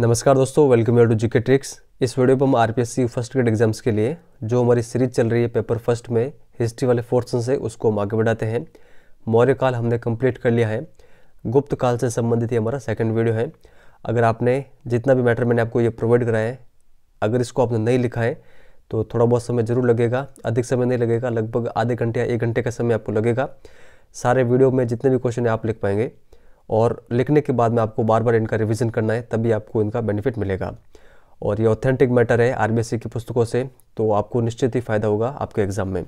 नमस्कार दोस्तों welcome you to GK tricks इस वीडियो पर हम आरपीएससी फर्स्ट ग्रेड एग्जाम्स के लिए जो हमारी सीरीज चल रही है पेपर फर्स्ट में हिस्ट्री वाले पोर्सन से उसको हम आगे बढ़ाते हैं मौर्य काल हमने कंप्लीट कर लिया है गुप्त काल से संबंधित ये हमारा सेकंड वीडियो है अगर आपने जितना भी मैटर मैंने आपको ये प्रोवाइड कराया है अगर इसको आपने नहीं लिखा है तो थोड़ा बहुत समय ज़रूर लगेगा अधिक समय नहीं लगेगा लगभग आधे घंटे या एक घंटे का समय आपको लगेगा सारे वीडियो में जितने भी क्वेश्चन आप लिख पाएंगे और लिखने के बाद में आपको बार बार इनका रिविज़न करना है तभी आपको इनका बेनिफिट मिलेगा और ये ऑथेंटिक मैटर है आर e की पुस्तकों से तो आपको निश्चित ही फ़ायदा होगा आपके एग्ज़ाम में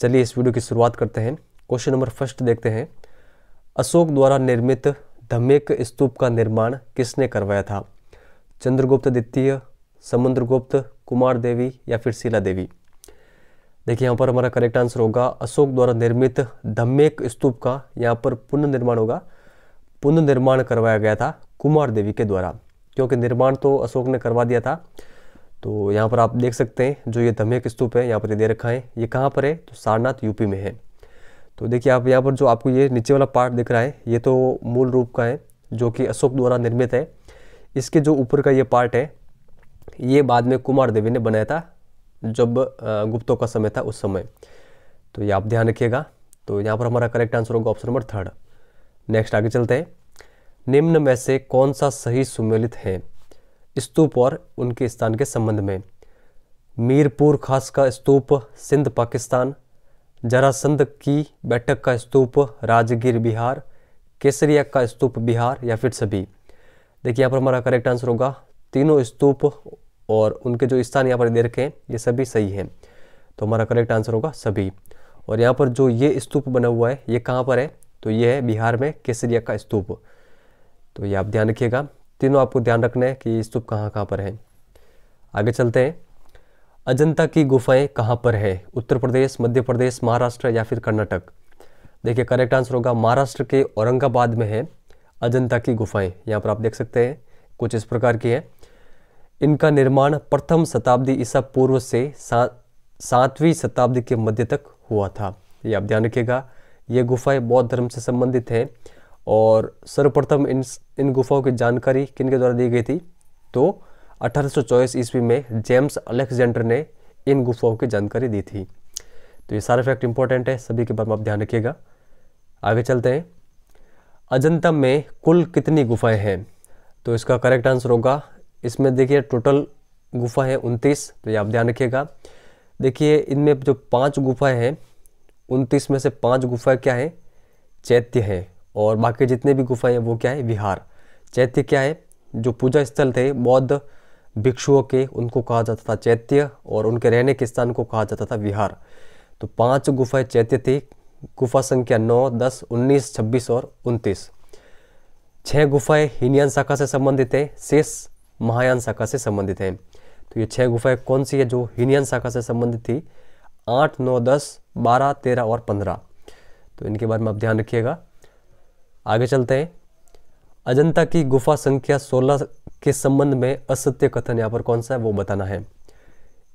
चलिए इस वीडियो की शुरुआत करते हैं क्वेश्चन नंबर फर्स्ट देखते हैं अशोक द्वारा निर्मित धमेक स्तूप का निर्माण किसने करवाया था चंद्रगुप्त द्वितीय समुद्रगुप्त कुमार देवी या फिर शीला देवी देखिए यहाँ पर हमारा करेक्ट आंसर होगा अशोक द्वारा निर्मित धमेक स्तूप का यहाँ पर पुनर्निर्माण होगा पुनर्निर्माण करवाया गया था कुमार देवी के द्वारा क्योंकि निर्माण तो अशोक ने करवा दिया था तो यहाँ पर आप देख सकते हैं जो ये धमेक स्तूप है यहाँ पर ये दे रखा है ये कहाँ पर है तो सारनाथ यूपी में है तो देखिए आप यहाँ पर जो आपको ये नीचे वाला पार्ट दिख रहा है ये तो मूल रूप का है जो कि अशोक द्वारा निर्मित है इसके जो ऊपर का ये पार्ट है ये बाद में कुमार देवी ने बनाया था जब गुप्तों का समय था उस समय तो ये आप ध्यान रखिएगा तो यहाँ पर हमारा करेक्ट आंसर होगा ऑप्शन नंबर थर्ड नेक्स्ट आगे चलते हैं निम्न में से कौन सा सही सुमेलित है स्तूप और उनके स्थान के संबंध में मीरपुर खास का स्तूप सिंध पाकिस्तान जरासंध की बैठक का स्तूप राजगीर बिहार केसरिया का स्तूप बिहार या फिर सभी देखिए यहाँ पर हमारा करेक्ट आंसर होगा तीनों स्तूप और उनके जो स्थान यहाँ पर दे रखे हैं ये सभी सही हैं तो हमारा करेक्ट आंसर होगा सभी और यहाँ पर जो ये स्तूप बना हुआ है ये कहाँ पर है तो ये है बिहार में केसरिया का स्तूप तो ये आप ध्यान रखिएगा तीनों आपको ध्यान रखना है कि ये स्तूप कहाँ कहाँ पर है आगे चलते हैं अजंता की गुफाएं कहाँ पर है उत्तर प्रदेश मध्य प्रदेश महाराष्ट्र या फिर कर्नाटक देखिए करेक्ट आंसर होगा महाराष्ट्र के औरंगाबाद में है अजंता की गुफाएं यहाँ पर आप देख सकते हैं कुछ इस प्रकार की है इनका निर्माण प्रथम शताब्दी ईसा पूर्व से सातवीं शताब्दी के मध्य तक हुआ था ये आप ध्यान रखिएगा ये गुफाएं बौद्ध धर्म से संबंधित हैं और सर्वप्रथम इन इन गुफाओं की जानकारी किन के द्वारा दी गई थी तो 1824 ईस्वी में जेम्स अलेक्जेंडर ने इन गुफाओं की जानकारी दी थी तो ये सारे फैक्ट इंपॉर्टेंट है सभी के बारे में आप ध्यान रखिएगा आगे चलते हैं अजंता में कुल कितनी गुफाएं हैं तो इसका करेक्ट आंसर होगा इसमें देखिए टोटल गुफा है उनतीस तो ये आप ध्यान रखिएगा देखिए इनमें जो पांच गुफाएं हैं उनतीस में से पांच गुफाएं क्या हैं चैत्य हैं और बाकी जितने भी गुफाएं हैं वो क्या है विहार चैत्य क्या है जो पूजा स्थल थे बौद्ध भिक्षुओं के उनको कहा जाता था चैत्य और उनके रहने के स्थान को कहा जाता था विहार तो पांच गुफाएं चैत्य थी गुफा संख्या नौ दस उन्नीस छब्बीस और उनतीस छः गुफाएं हिनियन शाखा से संबंधित है शेष महायान शाखा से संबंधित है तो ये छः गुफाएं कौन सी है जो हिनियन शाखा से संबंधित थी आठ नौ दस बारह तेरह और पंद्रह तो इनके बारे में आप ध्यान रखिएगा आगे चलते हैं अजंता की गुफा संख्या 16 के संबंध में असत्य कथन यहाँ पर कौन सा है वो बताना है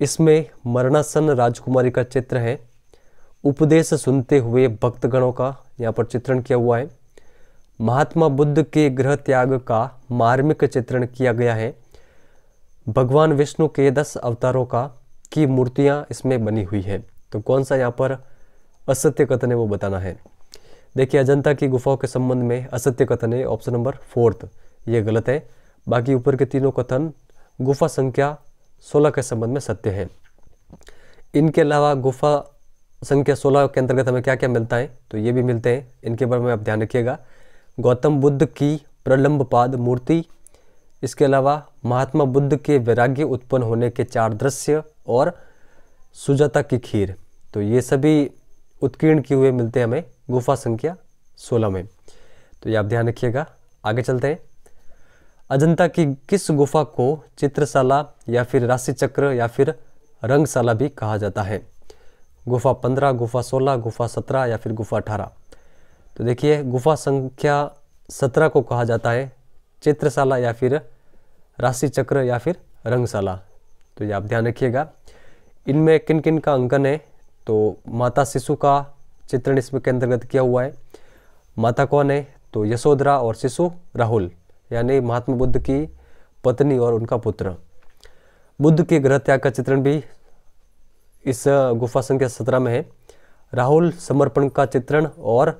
इसमें मरणासन राजकुमारी का चित्र है उपदेश सुनते हुए भक्तगणों का यहाँ पर चित्रण किया हुआ है महात्मा बुद्ध के ग्रह त्याग का मार्मिक चित्रण किया गया है भगवान विष्णु के दस अवतारों का की मूर्तियाँ इसमें बनी हुई है तो कौन सा यहाँ पर असत्य कथन है वो बताना है देखिए अजंता की गुफाओं के संबंध में असत्य कथन है ऑप्शन नंबर फोर्थ ये गलत है बाकी ऊपर के तीनों कथन गुफा संख्या सोलह के संबंध में सत्य है इनके अलावा गुफा संख्या सोलह के अंतर्गत हमें क्या क्या मिलता है तो ये भी मिलते हैं इनके बारे में आप ध्यान रखिएगा गौतम बुद्ध की प्रलंब पाद मूर्ति इसके अलावा महात्मा बुद्ध के वैराग्य उत्पन्न होने के चार दृश्य और सुजाता की खीर तो ये सभी उत्कीर्ण किए हुए मिलते हैं हमें गुफा संख्या सोलह में तो ये आप ध्यान रखिएगा आगे चलते हैं अजंता की किस गुफा को चित्रशाला या फिर राशि चक्र या फिर रंगशाला भी कहा जाता है गुफा पंद्रह गुफा सोलह गुफा सत्रह या फिर गुफा अठारह तो देखिए गुफा संख्या सत्रह को कहा जाता है चित्रशाला या फिर राशि चक्र या फिर रंगशाला तो ये आप ध्यान रखिएगा इनमें किन किन का अंकन है तो माता शिशु का चित्रण इसमें के अंतर्गत किया हुआ है माता कौन है तो यशोधरा और शिशु राहुल यानी महात्मा बुद्ध की पत्नी और उनका पुत्र बुद्ध के ग्रह त्याग का चित्रण भी इस गुफा संख्या सत्रह में है राहुल समर्पण का चित्रण और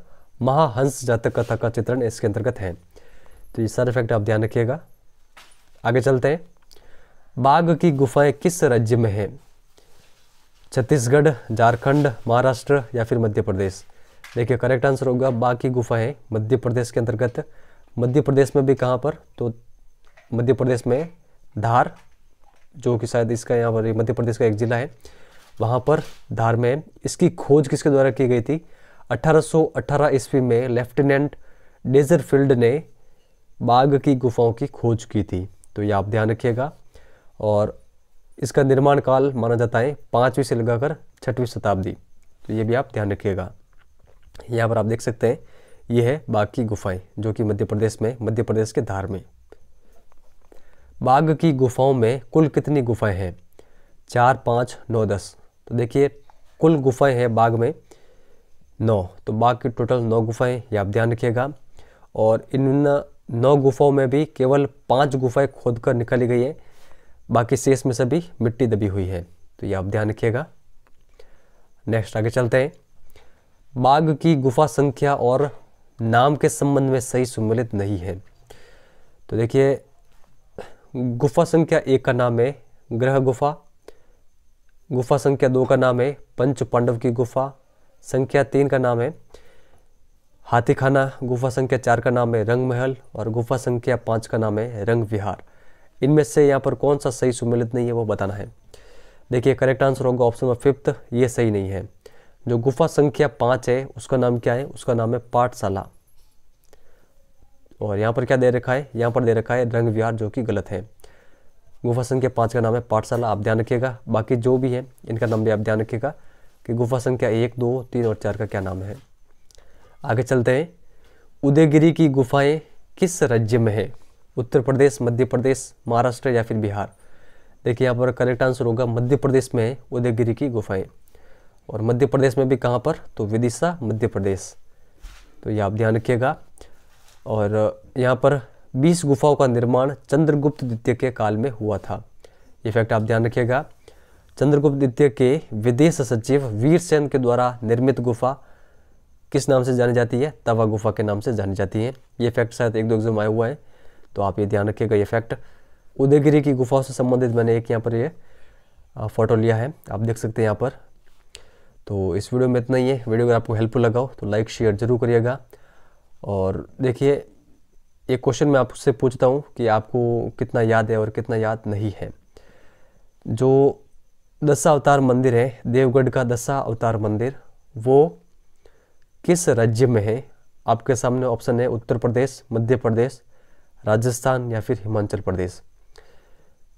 महाहंस जातक कथा का चित्रण इसके अंतर्गत है तो ये सारे फैक्ट आप ध्यान रखिएगा आगे चलते हैं बाघ की गुफाएं किस राज्य में है छत्तीसगढ़ झारखंड महाराष्ट्र या फिर मध्य प्रदेश देखिए करेक्ट आंसर होगा बाकी गुफाएं मध्य प्रदेश के अंतर्गत मध्य प्रदेश में भी कहाँ पर तो मध्य प्रदेश में धार जो कि शायद इसका यहाँ पर मध्य प्रदेश का एक जिला है वहाँ पर धार में इसकी खोज किसके द्वारा की गई थी 1818 ईस्वी में लेफ्टिनेंट डेजरफील्ड ने बाघ की गुफाओं की खोज की थी तो ये आप ध्यान रखिएगा और इसका निर्माण काल माना जाता है पाँचवीं से लगाकर छठवीं शताब्दी तो ये भी आप ध्यान रखिएगा यहाँ पर आप देख सकते हैं ये है बाघ की गुफाएं जो कि मध्य प्रदेश में मध्य प्रदेश के धार में बाघ की गुफाओं में कुल कितनी गुफाएं हैं चार पाँच नौ दस तो देखिए कुल गुफाएं हैं बाघ में नौ तो बाघ की टोटल नौ गुफाएं ये आप ध्यान रखिएगा और इन नौ गुफाओं में भी केवल पाँच गुफाएं खोद निकाली गई है बाकी शेष में सभी मिट्टी दबी हुई है तो ये आप ध्यान रखिएगा नेक्स्ट आगे चलते हैं बाघ की गुफा संख्या और नाम के संबंध में सही सम्मिलित नहीं है तो देखिए गुफा संख्या एक का नाम है ग्रह गुफा गुफा संख्या दो का नाम है पंच पांडव की गुफा संख्या तीन का नाम है हाथीखाना गुफा संख्या चार का नाम है रंग महल और गुफा संख्या पाँच का नाम है रंग विहार इनमें से यहाँ पर कौन सा सही सुमेलित नहीं है वो बताना है देखिए करेक्ट आंसर होगा ऑप्शन नंबर फिफ्थ ये सही नहीं है जो गुफा संख्या पाँच है उसका नाम क्या है उसका नाम है पाठशाला और यहाँ पर क्या दे रखा है यहाँ पर दे रखा है रंग विहार जो कि गलत है गुफा संख्या पाँच का नाम है पाठशाला आप ध्यान रखिएगा बाकी जो भी है इनका नाम भी आप ध्यान रखिएगा कि गुफा संख्या एक दो तीन और चार का क्या नाम है आगे चलते हैं उदयगिरी की गुफाएं किस राज्य में है उत्तर प्रदेश मध्य प्रदेश महाराष्ट्र या फिर बिहार देखिए यहाँ पर करेक्ट आंसर होगा मध्य प्रदेश में उदयगिरी की गुफाएं और मध्य प्रदेश में भी कहाँ पर तो विदिशा मध्य प्रदेश तो ये आप ध्यान रखिएगा और यहाँ पर 20 गुफाओं का निर्माण चंद्रगुप्त द्वितीय के काल में हुआ था ये फैक्ट आप ध्यान रखिएगा चंद्रगुप्त द्वितीय के विदेश सचिव वीर सेन के द्वारा निर्मित गुफा किस नाम से जानी जाती है तवा गुफा के नाम से जानी जाती है ये फैक्ट शायद एक दो एग्जाम आया हुआ है तो आप ये ध्यान रखिएगा ये फैक्ट उदयगिरी की गुफाओं से संबंधित मैंने एक यहाँ पर ये फ़ोटो लिया है आप देख सकते हैं यहाँ पर तो इस वीडियो में इतना ही है वीडियो अगर आपको हेल्पफुल लगाओ तो लाइक शेयर ज़रूर करिएगा और देखिए एक क्वेश्चन मैं आपसे पूछता हूँ कि आपको कितना याद है और कितना याद नहीं है जो दसा अवतार मंदिर है देवगढ़ का दसा अवतार मंदिर वो किस राज्य में है आपके सामने ऑप्शन है उत्तर प्रदेश मध्य प्रदेश राजस्थान या फिर हिमाचल प्रदेश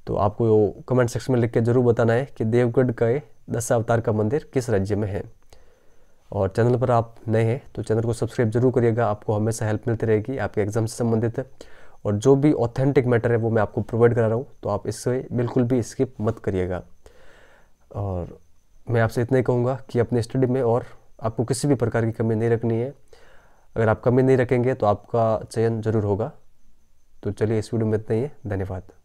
तो आपको कमेंट सेक्शन में लिख के ज़रूर बताना है कि देवगढ़ का दस अवतार का मंदिर किस राज्य में है और चैनल पर आप नए हैं तो चैनल को सब्सक्राइब जरूर करिएगा आपको हमेशा हेल्प मिलती रहेगी आपके एग्ज़ाम से संबंधित और जो भी ऑथेंटिक मैटर है वो मैं आपको प्रोवाइड करा रहा हूँ तो आप इससे बिल्कुल भी स्किप मत करिएगा और मैं आपसे इतना ही कहूँगा कि अपने स्टडी में और आपको किसी भी प्रकार की कमी नहीं रखनी है अगर आप कमी नहीं रखेंगे तो आपका चयन ज़रूर होगा तो चलिए इस वीडियो में इतना ही है धन्यवाद